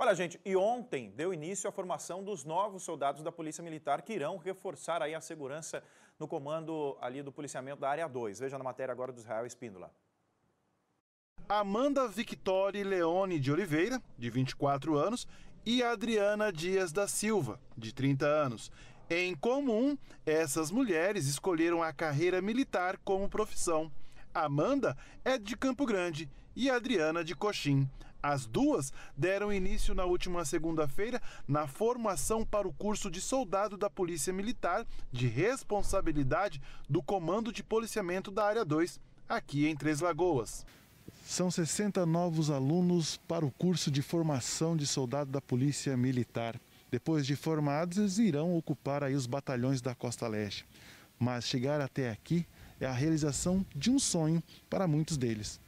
Olha, gente, e ontem deu início à formação dos novos soldados da Polícia Militar que irão reforçar aí a segurança no comando ali do policiamento da área 2. Veja na matéria agora do Israel Espíndola. Amanda Victoria Leone de Oliveira, de 24 anos, e Adriana Dias da Silva, de 30 anos. Em comum, essas mulheres escolheram a carreira militar como profissão. Amanda é de Campo Grande e Adriana de Coxim. As duas deram início na última segunda-feira na formação para o curso de soldado da Polícia Militar de responsabilidade do Comando de Policiamento da Área 2, aqui em Três Lagoas. São 60 novos alunos para o curso de formação de soldado da Polícia Militar. Depois de formados, eles irão ocupar aí os batalhões da Costa Leste. Mas chegar até aqui é a realização de um sonho para muitos deles.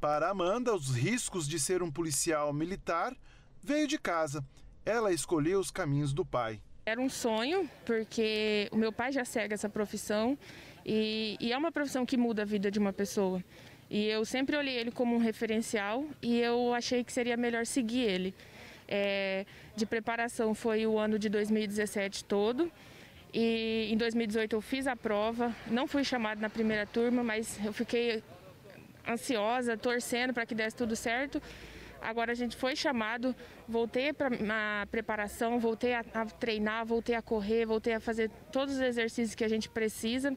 Para Amanda, os riscos de ser um policial militar veio de casa. Ela escolheu os caminhos do pai. Era um sonho, porque o meu pai já segue essa profissão e, e, é uma profissão que muda a vida de uma pessoa. E eu sempre olhei ele como um referencial e eu achei que seria melhor seguir ele. É, de preparação foi o ano de 2017 todo. E em 2018 eu fiz a prova, não fui chamada na primeira turma, mas eu fiquei ansiosa, torcendo para que desse tudo certo. Agora a gente foi chamado, voltei para a preparação, voltei a, a, treinar, voltei a correr, voltei a fazer todos os exercícios que a gente precisa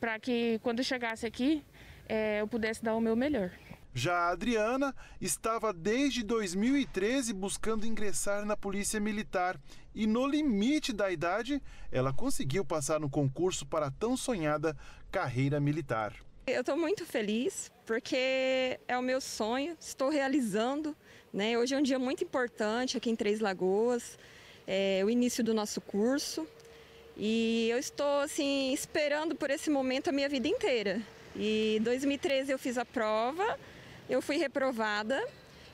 para que quando chegasse aqui é, eu pudesse dar o meu melhor. Já a Adriana estava desde 2013 buscando ingressar na Polícia Militar e, no limite da idade, ela conseguiu passar no concurso para a tão sonhada carreira militar. Eu estou muito feliz porque é o meu sonho, estou realizando. Né? Hoje é um dia muito importante aqui em Três Lagoas, é o início do nosso curso. E eu estou assim esperando por esse momento a minha vida inteira. E 2013 eu fiz a prova, eu fui reprovada,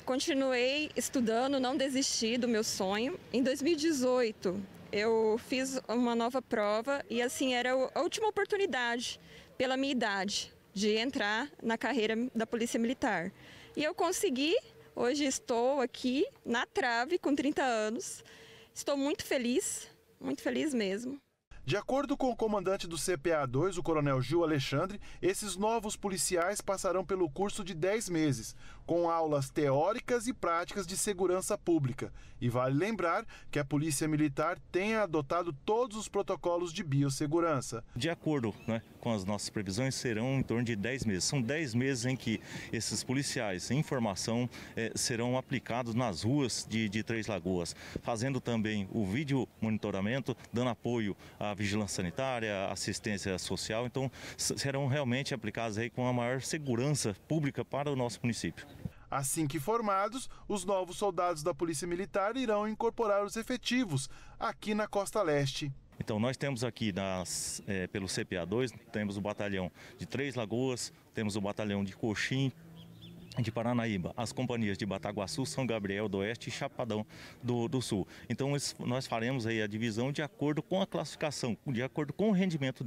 continuei estudando, não desisti do meu sonho. Em 2018, eu fiz uma nova prova e assim era a última oportunidade pela minha idade de entrar na carreira da Polícia Militar. E eu consegui, hoje estou aqui na trave com 30 anos. Estou muito feliz, muito feliz mesmo. De acordo com o comandante do CPA-2, o coronel Gil Alexandre, esses novos policiais passarão pelo curso de 10 meses, com aulas teóricas e práticas de segurança pública. E vale lembrar que a Polícia Militar tem adotado todos os protocolos de biossegurança. De acordo né, com as nossas previsões, serão em torno de 10 meses. São 10 meses em que esses policiais em formação eh, serão aplicados nas ruas de, de Três Lagoas, fazendo também o vídeo monitoramento, dando apoio a a vigilância sanitária, assistência social. Então, serão realmente aplicados aí com a maior segurança pública para o nosso município. Assim que formados, os novos soldados da Polícia Militar irão incorporar os efetivos aqui na Costa Leste. Então nós temos aqui nas, é, pelo CPA 2, temos o batalhão de Três Lagoas, temos o batalhão de Coxim, de Paranaíba, as companhias de Bataguaçu, São Gabriel do Oeste e Chapadão do, do Sul. Então nós faremos aí a divisão de acordo com a classificação, de acordo com o rendimento